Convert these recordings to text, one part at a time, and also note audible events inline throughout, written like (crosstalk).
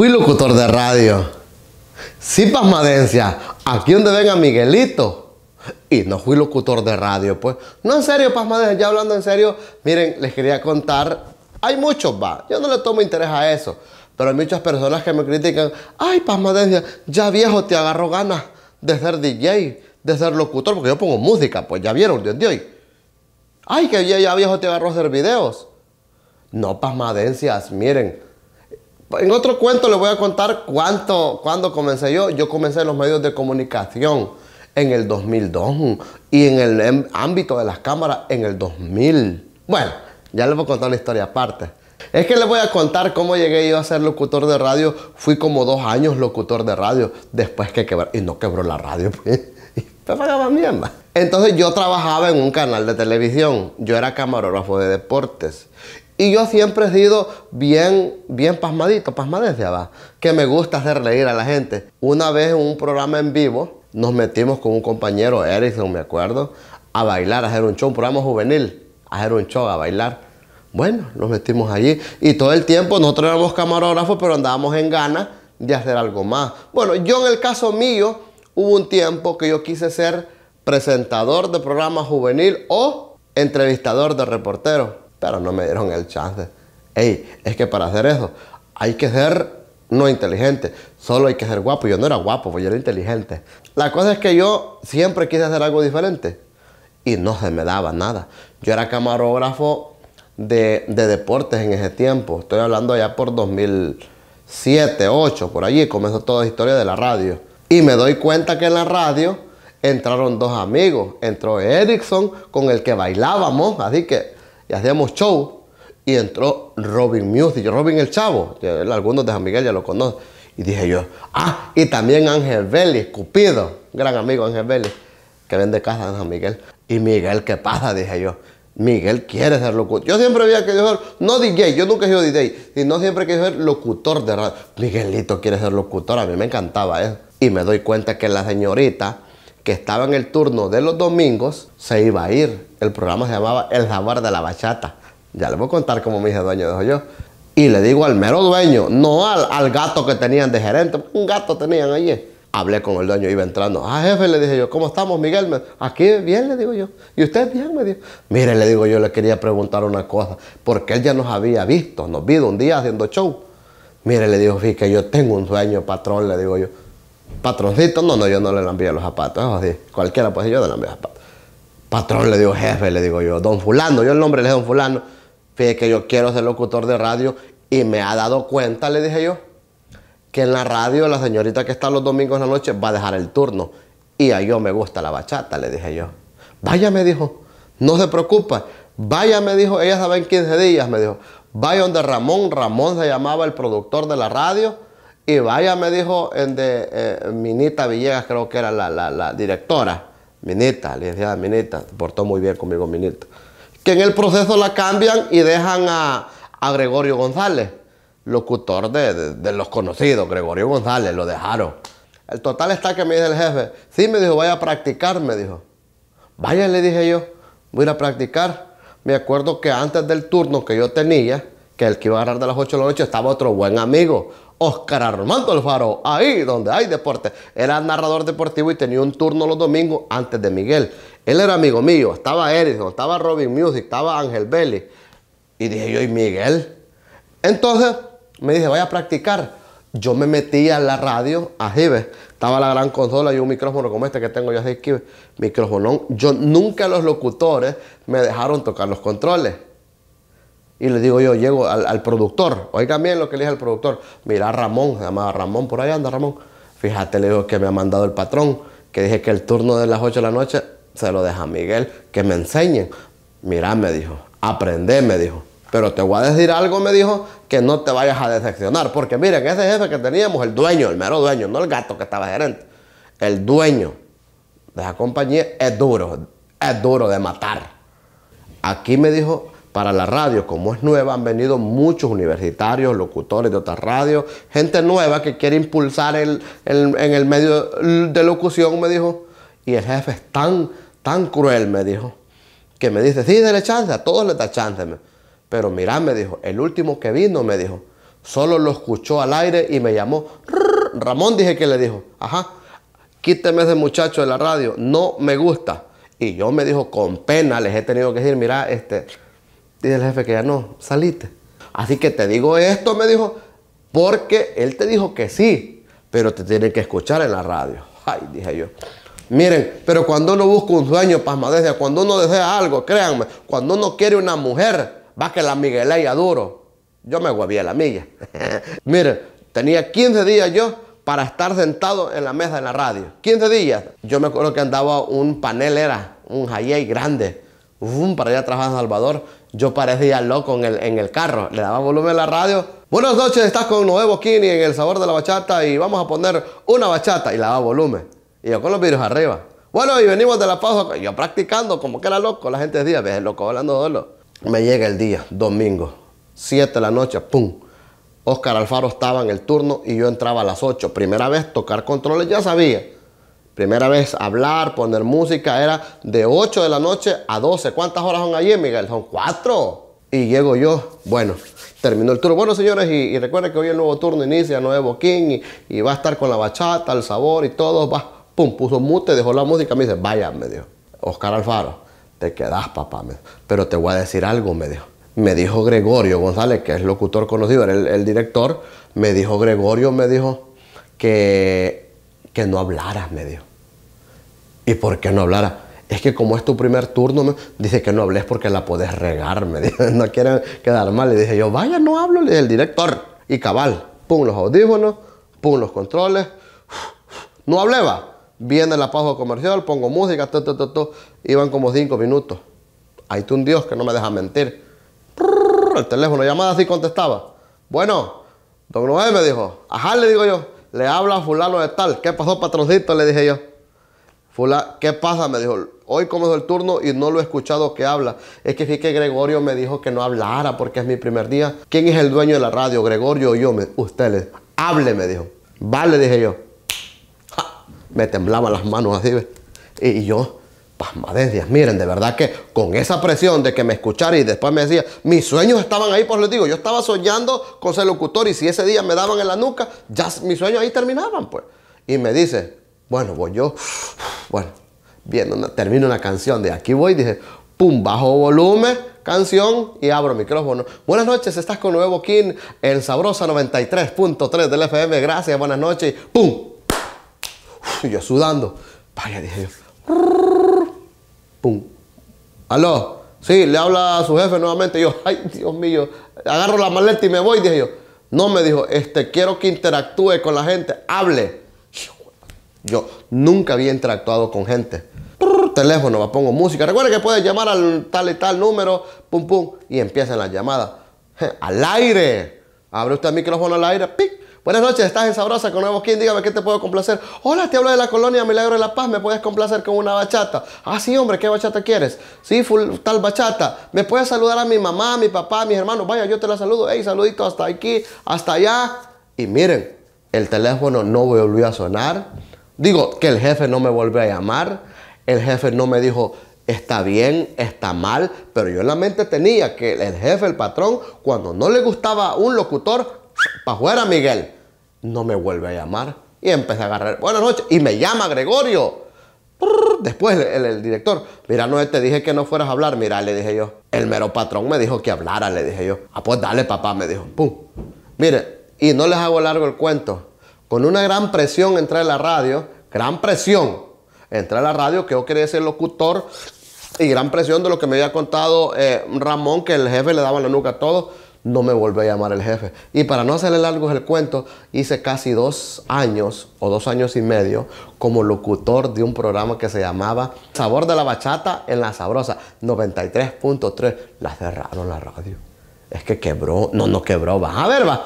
Fui locutor de radio. Sí, pasmadencia, aquí donde venga Miguelito. Y no fui locutor de radio, pues. No, en serio, pasmadencia, ya hablando en serio, miren, les quería contar. Hay muchos, va. Yo no le tomo interés a eso. Pero hay muchas personas que me critican. Ay, pasmadencia, ya viejo te agarro ganas de ser DJ, de ser locutor, porque yo pongo música, pues ya vieron, Dios de hoy. Ay, que ya, viejo te agarró hacer videos. No, pasmadencias, miren en otro cuento le voy a contar cuánto, cuándo comencé yo. Yo comencé en los medios de comunicación en el 2002 y en el em, ámbito de las cámaras en el 2000. Bueno, ya les voy a contar una historia aparte. Es que les voy a contar cómo llegué yo a ser locutor de radio. Fui como dos años locutor de radio después que quebró. Y no quebró la radio, (laughs) pues. Entonces yo trabajaba en un canal de televisión. Yo era camarógrafo de deportes. Y yo siempre he sido bien, bien pasmadito, pasmadez de abajo, que me gusta hacer reír a la gente. Una vez en un programa en vivo, nos metimos con un compañero, Erickson, me acuerdo, a bailar, a hacer un show, un programa juvenil, a hacer un show, a bailar. Bueno, nos metimos allí y todo el tiempo nosotros éramos camarógrafos, pero andábamos en ganas de hacer algo más. Bueno, yo en el caso mío, hubo un tiempo que yo quise ser presentador de programa juvenil o entrevistador de reportero pero no me dieron el chance. Ey, es que para hacer eso hay que ser no inteligente, solo hay que ser guapo. Yo no era guapo, pues yo era inteligente. La cosa es que yo siempre quise hacer algo diferente y no se me daba nada. Yo era camarógrafo de, deportes en ese tiempo, estoy hablando ya por 2007, 2008, por allí comenzó toda la historia de la radio. Y me doy cuenta que en la radio entraron dos amigos, entró Erickson con el que bailábamos, así que y hacíamos show y entró Robin Music, Robin el Chavo, algunos de San Miguel ya lo conocen. Y dije yo, ah, y también Ángel Vélez, Cupido, gran amigo Ángel Vélez, que vende casa de San Miguel. Y Miguel, ¿qué pasa? Dije yo, Miguel quiere ser locutor. Yo siempre había querido ser, no DJ, yo nunca he sido DJ, sino siempre quería ser locutor de radio. Miguelito quiere ser locutor, a mí me encantaba eso. Y me doy cuenta que la señorita que estaba en el turno de los domingos se iba a ir. El programa se llamaba El Sabor de la Bachata. Ya le voy a contar como me hice dueño de yo. Y le digo al mero dueño, no al, gato que tenían de gerente, un gato tenían allí. Hablé con el dueño, iba entrando. Ah, jefe, le dije yo, ¿cómo estamos, Miguel? Aquí bien, le digo yo. ¿Y usted bien? Me dijo. Mire, le digo yo, le quería preguntar una cosa, porque él ya nos había visto, nos vio un día haciendo show. Mire, le digo, fíjate, yo tengo un sueño, patrón, le digo yo. Patroncito, no, no, yo no le lambía los zapatos. Así. Cualquiera puede yo le lambía los zapatos. Patrón, le digo jefe, le digo yo, don fulano, yo el nombre le dije don fulano. Fíjate que yo quiero ser locutor de radio y me ha dado cuenta, le dije yo, que en la radio la señorita que está los domingos en la noche va a dejar el turno. Y a yo me gusta la bachata, le dije yo. Vaya, me dijo, no se preocupa. Vaya, me dijo, ella estaba en 15 días, me dijo. Vaya donde Ramón, Ramón se llamaba el productor de la radio y vaya, me dijo en de, eh, Minita Villegas, creo que era la, directora. Minita, licenciada ah, Minita, portó muy bien conmigo Minita. Que en el proceso la cambian y dejan a, Gregorio González, locutor de, los conocidos, Gregorio González, lo dejaron. El total está que me dice el jefe, sí, me dijo, vaya a practicar, me dijo. Vaya, le dije yo, voy a practicar. Me acuerdo que antes del turno que yo tenía, que el que iba a agarrar de las 8 de la noche, estaba otro buen amigo, Oscar Armando Alfaro, ahí donde hay deporte. Era narrador deportivo y tenía un turno los domingos antes de Miguel. Él era amigo mío, estaba Edison, estaba Robin Music, estaba Ángel Belli. Y dije yo, ¿y Miguel? Entonces me dice, vaya a practicar. Yo me metí en la radio a ves, Estaba la gran consola y un micrófono como este que tengo yo así Micrófono. Yo nunca los locutores me dejaron tocar los controles. Y le digo yo, llego al, productor, oigan bien lo que le dije al productor, mira Ramón, se llamaba Ramón, por ahí anda Ramón. Fíjate, le digo que me ha mandado el patrón, que dije que el turno de las 8 de la noche se lo deja a Miguel, que me enseñen. Mira, me dijo, aprende, me dijo. Pero te voy a decir algo, me dijo, que no te vayas a decepcionar. Porque miren, ese jefe que teníamos, el dueño, el mero dueño, no el gato que estaba gerente. El dueño de la compañía es duro, es duro de matar. Aquí me dijo, para la radio, como es nueva, han venido muchos universitarios, locutores de otras radios, gente nueva que quiere impulsar en el medio de locución, me dijo. Y el jefe es tan, tan cruel, me dijo, que me dice, sí, dale chance, a todos le da chance. Pero mirá, me dijo, el último que vino, me dijo, solo lo escuchó al aire y me llamó. Ramón dije que le dijo, ajá, quíteme ese muchacho de la radio, no me gusta. Y yo me dijo, con pena les he tenido que decir, mirá, este, y el jefe que ya no, saliste. Así que te digo esto, me dijo, porque él te dijo que sí, pero te tienen que escuchar en la radio. Ay, dije yo. Miren, pero cuando uno busca un sueño, pasmadecia, cuando uno desea algo, créanme, cuando uno quiere una mujer, va que la Miguelaya duro. Yo me huevía la milla. (laughs) Miren, tenía 15 días yo para estar sentado en la mesa de la radio. 15 días. Yo me acuerdo que andaba un panelera, un jayay grande para allá atrás Salvador, yo parecía loco en el, carro. Le daba volumen a la radio. Buenas noches, estás con Nuevo Kini en El Sabor de la Bachata y vamos a poner una bachata. Y le daba volumen. Y yo con los vidrios arriba. Bueno, y venimos de la pausa. Yo practicando como que era loco. La gente decía, ves, loco hablando dolo Me llega el día, domingo, 7 de la noche, pum. Oscar Alfaro estaba en el turno y yo entraba a las 8. Primera vez tocar controles, ya sabía. Primera vez hablar, poner música, era de 8 de la noche a 12. ¿Cuántas horas son allí, Miguel? Son 4. Y llego yo, bueno, terminó el turno. Bueno, señores, y, recuerden que hoy el nuevo turno inicia, nuevo King, y, va a estar con la bachata, el sabor y todo. pum, puso mute, dejó la música, me dice, vaya, medio. dijo, Oscar Alfaro, te quedas, papá, pero te voy a decir algo, me dijo. Me dijo Gregorio González, que es locutor conocido, era el, director, me dijo Gregorio, me dijo, que, que no hablaras, me dijo. ¿Y por qué no hablara? Es que como es tu primer turno, me dice que no hables porque la puedes regar, (laughs) no quieren quedar mal. Le dije yo, vaya, no hablo, le dije el director. Y cabal, pum los audífonos, pum los controles, no hablaba. Viene la pausa comercial, pongo música, tu tu tu iban como cinco minutos. Ahí tú un Dios que no me deja mentir. El teléfono, llamada así contestaba. Bueno, don Noé me dijo, ajá, le digo yo, le habla a fulano de tal, ¿qué pasó patroncito? Le dije yo. Hola, ¿qué pasa? Me dijo, hoy comenzó el turno y no lo he escuchado que habla. Es que que Gregorio me dijo que no hablara porque es mi primer día. ¿Quién es el dueño de la radio? Gregorio o yo, me, ustedes. Hable, me dijo. Vale, dije yo. Me temblaban las manos así, Y yo, pasmadencias, miren, de verdad que con esa presión de que me escuchara y después me decía, mis sueños estaban ahí, pues les digo, yo estaba soñando con ser locutor y si ese día me daban en la nuca, ya mis sueños ahí terminaban, pues. Y me dice, bueno, voy yo bueno, viendo termino una canción de aquí voy, dije, pum, bajo volumen, canción y abro micrófono. Buenas noches, estás con Nuevo King en Sabrosa 93.3 del FM, gracias, buenas noches, pum. yo sudando, vaya, dije yo, pum. Aló, sí, le habla a su jefe nuevamente, yo, ay, Dios mío, agarro la maleta y me voy, dije yo. No, me dijo, este, quiero que interactúe con la gente, hable. Yo nunca había interactuado con gente. teléfono, me pongo música. Recuerda que puedes llamar al tal y tal número, pum, pum, y empiezan las llamadas. al aire. Abre usted el micrófono al aire, pic. Buenas noches, estás en Sabrosa con Nuevo King, dígame qué te puedo complacer. Hola, te hablo de la colonia Milagro de la Paz, ¿me puedes complacer con una bachata? Ah, sí, hombre, ¿qué bachata quieres? Sí, tal bachata. ¿Me puedes saludar a mi mamá, a mi papá, a mis hermanos? Vaya, yo te la saludo. Hey, saludito hasta aquí, hasta allá. Y miren, el teléfono no volvió a sonar Digo, que el jefe no me volvió a llamar, el jefe no me dijo, está bien, está mal, pero yo en la mente tenía que el jefe, el patrón, cuando no le gustaba un locutor, para fuera Miguel, no me vuelve a llamar. Y empecé a agarrar, buenas noches, y me llama Gregorio. Después el, director, mira, no, te dije que no fueras a hablar, mira, le dije yo. El mero patrón me dijo que hablara, le dije yo. Ah, pues dale, papá, me dijo. Pum. Mire, y no les hago largo el cuento con una gran presión entré a la radio, gran presión, entré a la radio que yo quería ser locutor y gran presión de lo que me había contado eh, Ramón, que el jefe le daba la nuca a todo, no me volvió a llamar el jefe. Y para no hacerle largo el cuento, hice casi dos años o dos años y medio como locutor de un programa que se llamaba Sabor de la Bachata en la Sabrosa, 93.3. La cerraron la radio. Es que quebró, no, no quebró, va a ver, va.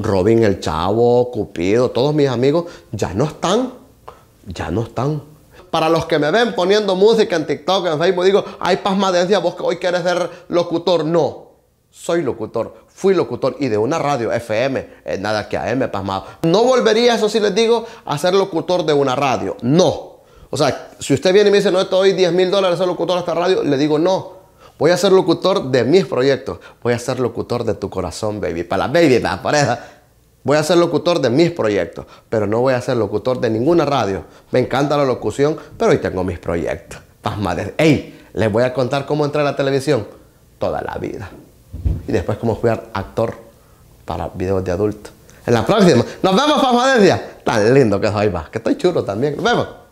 Robin el Chavo, Cupido, todos mis amigos ya no están, ya no están. Para los que me ven poniendo música en TikTok, en Facebook, digo, hay pasmadencia, vos que hoy quieres ser locutor. No, soy locutor, fui locutor y de una radio FM, eh, nada que a me pasmado. No volvería, eso si les digo, a ser locutor de una radio, no. O sea, si usted viene y me dice, no, estoy 10 mil dólares a locutor de esta radio, le digo no. Voy a ser locutor de mis proyectos. Voy a ser locutor de tu corazón, baby. Para la baby, para la pareja. Voy a ser locutor de mis proyectos, pero no voy a ser locutor de ninguna radio. Me encanta la locución, pero hoy tengo mis proyectos. Madre. ¡Ey! Les voy a contar cómo entrar a la televisión toda la vida. Y después cómo fui actor para videos de adultos. En la próxima. Nos vemos, Madre! Tan lindo que soy, va. Que estoy chulo también. Nos vemos.